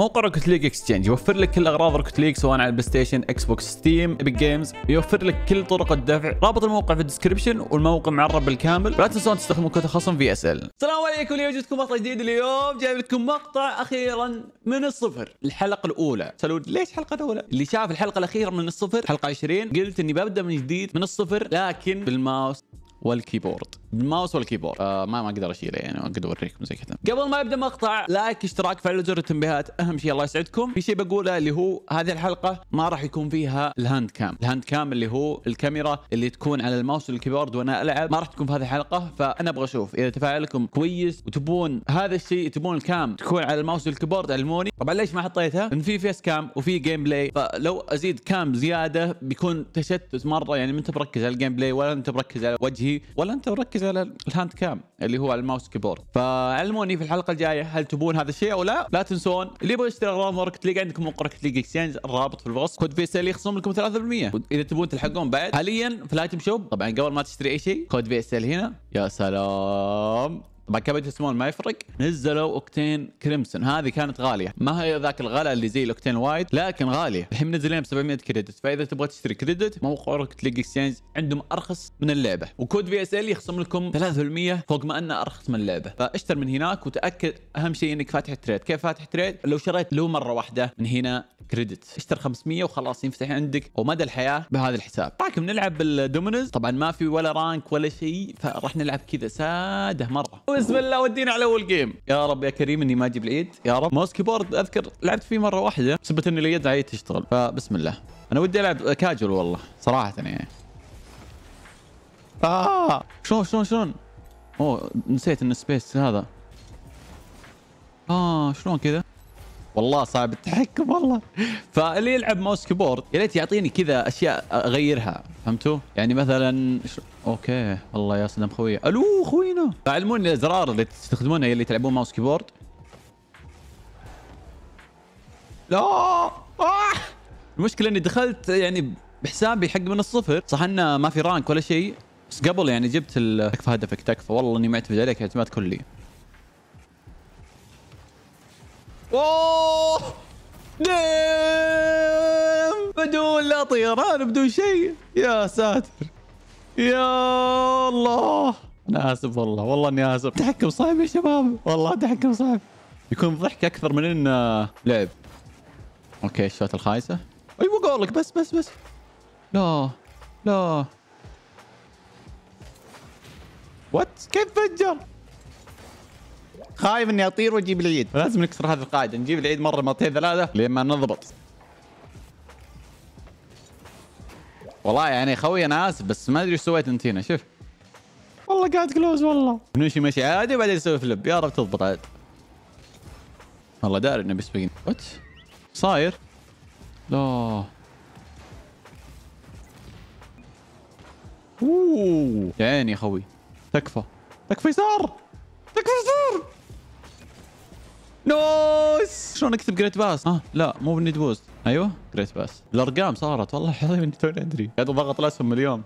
موقع روكت ليج اكسشينج يوفر لك كل اغراض روكت ليج سواء على البلاي ستيشن اكس بوكس ستيم ايبك جيمز يوفر لك كل طرق الدفع رابط الموقع في الديسكربشن والموقع معرب بالكامل ولا تنسون تستخدمون كود خصم في اس ال السلام عليكم اليوم جبتكم مقطع جديد اليوم جايب لكم مقطع اخيرا من الصفر الحلقه الاولى سالوا ليش حلقه الاولى اللي شاف الحلقه الاخيره من الصفر حلقه 20 قلت اني ببدا من جديد من الصفر لكن بالماوس والكيبورد بالماوس والكيبورد آه ما ما اقدر اشيله يعني ما اقدر اوريكم زي كذا قبل ما ابدا مقطع لايك اشتراك فعل زر التنبيهات اهم شيء الله يسعدكم في شيء بقوله اللي هو هذه الحلقه ما راح يكون فيها الهاند كام الهاند كام اللي هو الكاميرا اللي تكون على الماوس والكيبورد وانا العب ما راح تكون في هذه الحلقه فانا ابغى اشوف اذا تفاعلكم كويس وتبون هذا الشيء تبون الكام تكون على الماوس والكيبورد علموني طبعا ليش ما حطيتها لان في فيس كام وفي جيم بلاي فلو ازيد كام زياده بيكون تشتت مره يعني ما انت مركز على الجيم بلاي ولا انت مركز على وجهي ولا انت مركز اركز على الهاند كام اللي هو الماوس كيبورد فعلموني في الحلقه الجايه هل تبون هذا الشيء او لا لا تنسون اللي يبغى يشتري اغراض مورك ليج عندكم موقع روكت اكسشينج الرابط في الوصف كود ال يخصم لكم 3% اذا تبون تلحقون بعد حاليا في الايتم شوب طبعا قبل ما تشتري اي شيء كود ال هنا يا سلام طبعا كبد سمول ما يفرق نزلوا اوكتين كريمسون هذه كانت غاليه ما هي ذاك الغلاء اللي زي الاوكتين الوايد لكن غاليه الحين منزلين ب 700 كريدت فاذا تبغى تشتري كريدت موقعك تليج اكسشينج عندهم ارخص من اللعبه وكود في اس ال يخصم لكم 3% فوق ما انه ارخص من اللعبه فاشتر من هناك وتاكد اهم شيء انك فاتح تريد كيف فاتح تريد لو شريت له مره واحده من هنا كريدت اشتر 500 وخلاص ينفتح عندك ومدى الحياه بهذا الحساب طاكم طيب، نلعب بالدومينز طبعا ما في ولا رانك ولا شيء فراح نلعب كذا ساده مره بسم الله ودينا على اول جيم يا رب يا كريم اني ما اجيب العيد يا رب ماوس كيبورد اذكر لعبت فيه مره واحده سبت ان اليد عيد تشتغل فبسم الله انا ودي العب كاجول والله صراحه يعني اه شلون شلون شلون اوه نسيت ان سبيس هذا اه شلون كذا والله صعب التحكم والله فاللي يلعب ماوس كيبورد يا ريت يعطيني كذا اشياء اغيرها فهمتوا يعني مثلا اوكي والله يا سلام خوي الو خوينا فعلموني الازرار اللي تستخدمونها اللي تلعبون ماوس كيبورد لا آه. المشكله اني دخلت يعني بحسابي حق من الصفر صح انه ما في رانك ولا شيء بس قبل يعني جبت تكفى هدفك تكفى والله اني معتمد عليك اعتماد كلي اوه نيم بدون لا طيران بدون شيء يا ساتر يا الله انا اسف والله والله اني اسف تحكم صعب يا شباب والله تحكم صعب يكون ضحك اكثر من انه لعب اوكي الشوت الخايسه ايوه لك بس بس بس لا لا وات كيف فجر خايف اني اطير واجيب العيد لازم نكسر هذه القاعده نجيب العيد مره مرتين ثلاثه لين ما نضبط والله يعني خوي انا اسف بس ما ادري ايش سويت انت هنا شوف والله قاعد كلوز والله نمشي مشي عادي وبعدين نسوي فليب يا رب تضبط عاد والله داري انه بيسبقني وات صاير لا اوه يا عيني يا خوي تكفى تكفى يسار تكفى يسار نوس شلون اكتب جريت باس ها لا مو بالنيد بوست ايوه جريت باس الارقام صارت والله العظيم اني توني ادري قاعد اضغط الاسهم اليوم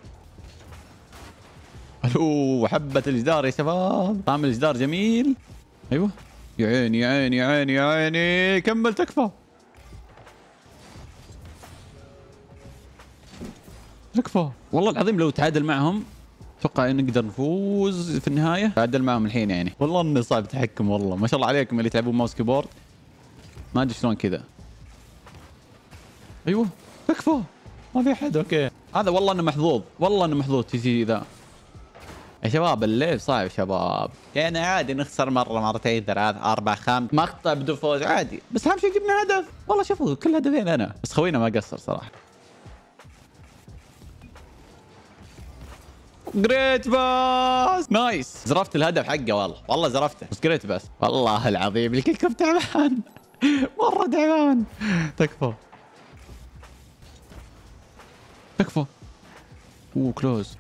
الو حبه الجدار يا شباب طعم الجدار جميل ايوه يا عيني يا عيني يا عيني يا عيني كمل تكفى تكفى والله العظيم لو تعادل معهم اتوقع نقدر نفوز في النهايه تعادل معهم الحين يعني والله انه صعب تحكم والله ما شاء الله عليكم اللي تلعبون ماوس كيبورد ما ادري شلون كذا ايوه تكفى ما في احد اوكي هذا والله انه محظوظ والله انه محظوظ تجي ذا يا شباب الليل صعب شباب يعني عادي نخسر مره مرتين ثلاث اربع خمس مقطع بدون فوز عادي بس اهم شيء جبنا هدف والله شوفوا كل هدفين انا بس خوينا ما قصر صراحه جريت باس نايس زرفت الهدف حقه والله والله زرفته بس جريت باس والله العظيم الكلكم تعبان مره تعبان تكفى تكفى اوه كلوز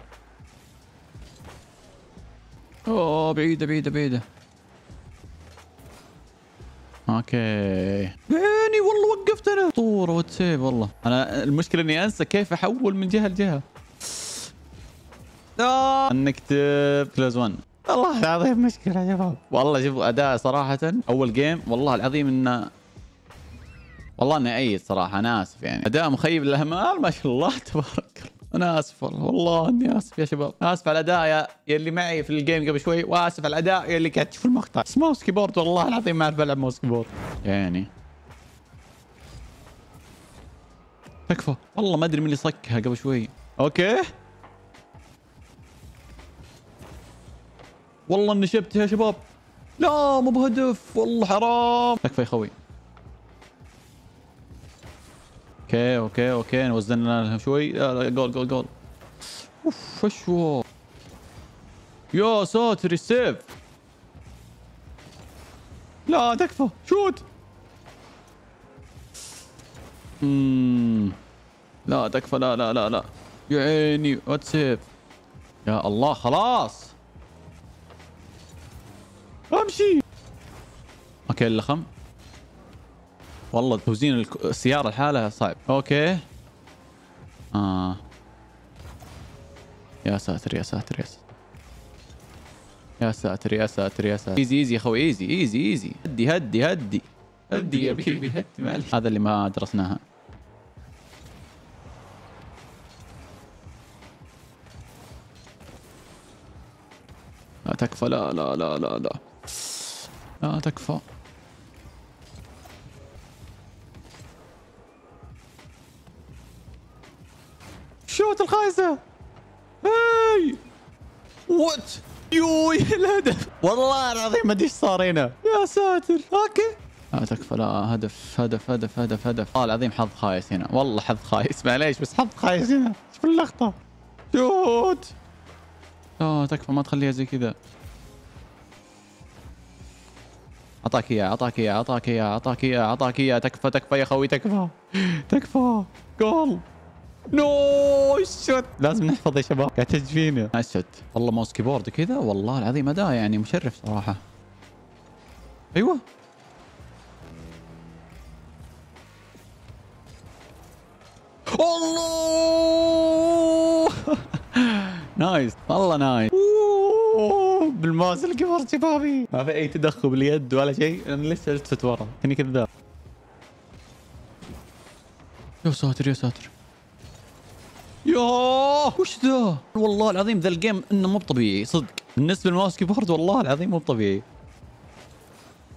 اوه بعيده بعيده بعيده اوكي عيني والله وقفت انا طور واتسيب والله انا المشكله اني انسى كيف احول من جهه لجهه نكتب كلوز 1 والله العظيم مشكله يا شباب والله شوفوا اداء صراحه اول جيم والله العظيم انه والله اني ايد صراحه انا اسف يعني اداء مخيب للامال ما شاء الله تبارك الله انا اسف والله والله اني اسف يا شباب اسف على الاداء اللي معي في الجيم قبل شوي واسف على الاداء اللي قاعد تشوف المقطع بس ماوس كيبورد والله العظيم ما اعرف العب ماوس كيبورد يعني تكفى والله ما ادري من اللي صكها قبل شوي اوكي والله اني شبت يا شباب لا مو بهدف والله حرام تكفى يا خوي اوكي اوكي اوكي وزننا لهم شوي جول جول جول اوف وشو يا ساتر السيف لا تكفى شوت اممم لا تكفى لا لا لا لا يا عيني وات سيف يا الله خلاص امشي اوكي اللخم والله توزين السياره لحالها صعب اوكي اه يا ساتر يا ساتر يا ساتر يا ساتر يا ساتر يا ساتر ايزي ايزي يا اخوي ايزي ايزي ايزي هدي هدي هدي هدي يا بيبي هدي معلش هذا اللي ما درسناها لا تكفى لا لا لا لا لا لا تكفى شوت الخايسة هاي وات يوي الهدف والله العظيم ما ادري ايش صار هنا يا ساتر اوكي لا تكفى لا هدف هدف هدف هدف هدف والله العظيم حظ خايس هنا والله حظ خايس معليش بس حظ خايس هنا شوف اللقطة شوت لا تكفى ما تخليها زي كذا اعطاك اياه اعطاك اياه اعطاك اياه اعطاك اياه اعطاك اياه تكفى تكفى يا خوي تكفى تكفى جول نو شوت لازم نحفظ يا شباب قاعد تجفينا الشوت والله ماوس كيبورد كذا والله العظيم اداء يعني مشرف صراحه ايوه الله نايس والله نايس اوه بالماس اللي شبابي ما في اي تدخل باليد ولا شيء انا لسه التفت ورا كاني كذاب يا ساتر يا ساتر يا وش ذا؟ والله العظيم ذا الجيم انه مو طبيعي صدق بالنسبه للماس كيبورد والله العظيم مو طبيعي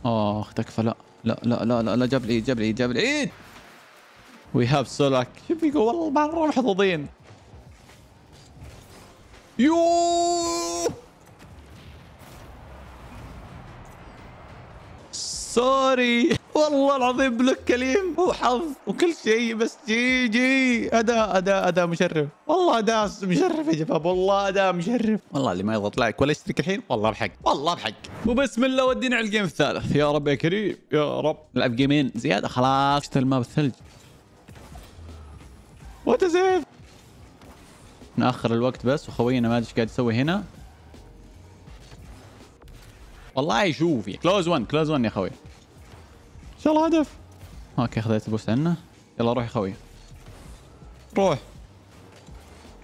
اخ تكفى لا لا لا لا لا, لا جاب العيد جاب العيد جاب العيد وي هاف سولك شوف يقول والله مره محظوظين يوه سوري والله العظيم بلوك كليم وحظ وكل شيء بس جي جي اداء اداء اداء مشرف والله اداء مشرف يا شباب والله اداء مشرف والله اللي ما يضغط لايك ولا يشترك الحين والله بحق والله بحق وبسم الله ودينا على الجيم الثالث يا رب يا كريم يا رب نلعب جيمين زياده خلاص اشتري الماب الثلج وات سيف ناخر الوقت بس وخوينا ما ادري ايش قاعد يسوي هنا والله شوفي كلوز 1 كلوز 1 يا خوي ان شاء الله هدف اوكي خذيت البوست عنه يلا روح يا خوي روح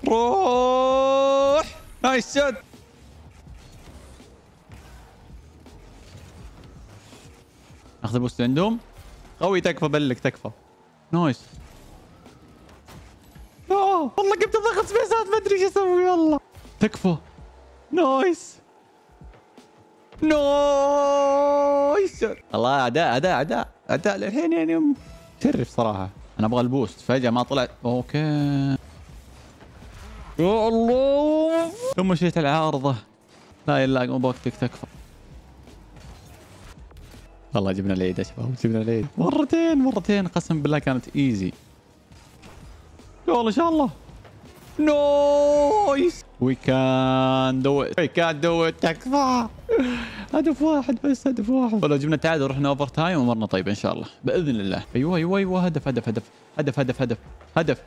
روح نايس شوت اخذ البوست عندهم قوي تكفى بلك تكفى نايس آه، والله قمت اضغط سبيسات ما ادري ايش اسوي والله تكفى نايس نو الله اداء اداء اداء اداء للحين يعني مشرف صراحه انا ابغى البوست فجاه ما طلعت اوكي يا الله ثم شيت العارضه لا الا بوقتك تكفى والله جبنا العيد يا شباب جبنا العيد مرتين مرتين قسم بالله كانت ايزي والله ان شاء الله نويس وي كان دو ات وي كان دو ات تكفى هدف واحد بس هدف واحد ولو جبنا التعادل رحنا اوفر تايم امورنا طيبه ان شاء الله باذن الله ايوه ايوه ايوه هدف هدف هدف هدف هدف هدف هدف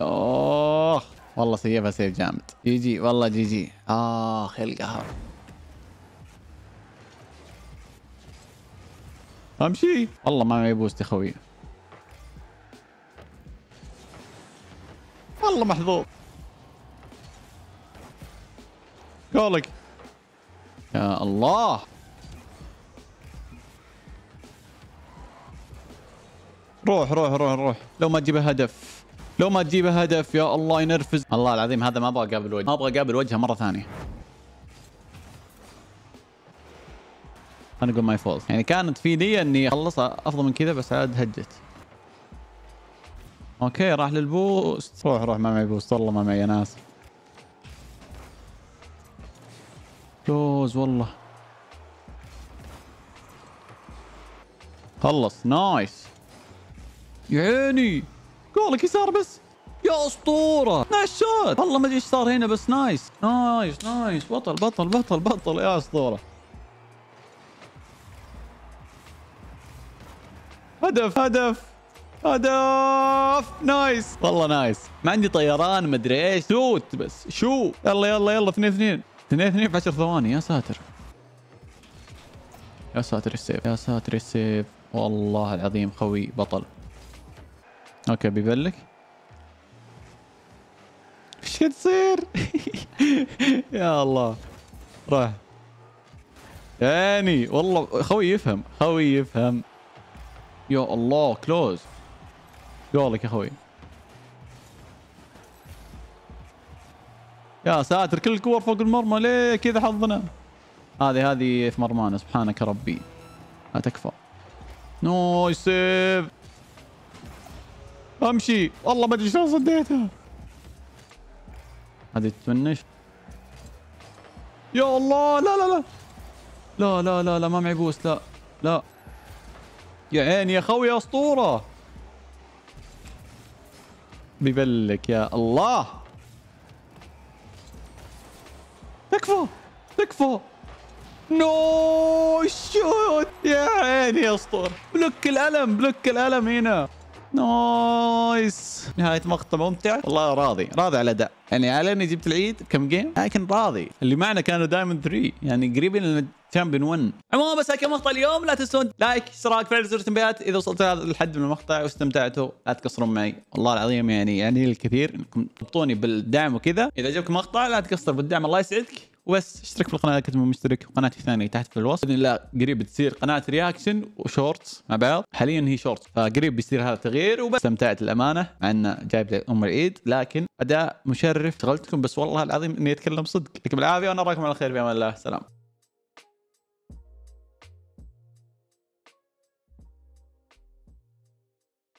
اوه والله سيفها سيف جامد جي جي والله جي جي اخ القهر امشي والله ما معي بوست يا خوي والله محظوظ قولك يا الله روح روح روح روح لو ما تجيب هدف لو ما تجيب هدف يا الله ينرفز الله العظيم هذا ما ابغى اقابل وجهه ما ابغى اقابل وجهه مره ثانيه انا اقول ماي فولت يعني كانت في لي اني اخلصها افضل من كذا بس عاد هجت اوكي راح للبوست روح روح ما معي بوست والله ما معي ناس فوز والله خلص نايس يا عيني قولك يسار بس يا اسطوره نايس شوت والله ما ادري ايش صار هنا بس نايس نايس نايس بطل بطل بطل بطل يا اسطوره هدف هدف هدف نايس والله نايس ما عندي طيران مدري ايش شوت بس شو يلا يلا يلا اثنين اثنين اثنين اثنين في 10 ثواني يا ساتر يا ساتر السيف يا ساتر السيف والله العظيم خوي بطل اوكي بيبلك ايش تصير يا الله راح ثاني والله خوي يفهم خوي يفهم يا الله كلوز قولك يا خوي يا ساتر كل الكور فوق المرمى ليه كذا حظنا هذه هذه في مرمانا سبحانك ربي لا تكفى نو سيف امشي والله ما ادري شلون صديتها هذه تتمنش يا الله لا لا لا لا لا لا لا ما معي بوست لا لا يا عيني يا خوي يا اسطوره ببلك يا الله تكفى تكفى نو شوت يا عيني يا اسطور بلوك الالم بلوك الالم هنا نايس نهايه مقطع ممتع والله راضي راضي على الاداء يعني على اني جبت العيد كم جيم لكن راضي اللي معنا كانوا دايموند 3 يعني قريبين تشامبيون 1 عموما بس هيك مقطع اليوم لا تنسون لايك اشتراك فعل زر التنبيهات اذا وصلت هذا الحد من المقطع واستمتعتوا لا تقصرون معي والله العظيم يعني يعني الكثير انكم تربطوني بالدعم وكذا اذا عجبك المقطع لا تقصر بالدعم الله يسعدك وبس اشترك في القناه اذا كنت مشترك وقناتي الثانيه تحت في الوصف باذن الله قريب تصير قناه رياكشن وشورتس مع بعض حاليا هي شورتس فقريب بيصير هذا التغيير وبس استمتعت الامانه مع انه جايب ام العيد لكن اداء مشرف شغلتكم بس والله العظيم اني اتكلم صدق يعطيكم العافيه وانا اراكم على خير في امان الله سلام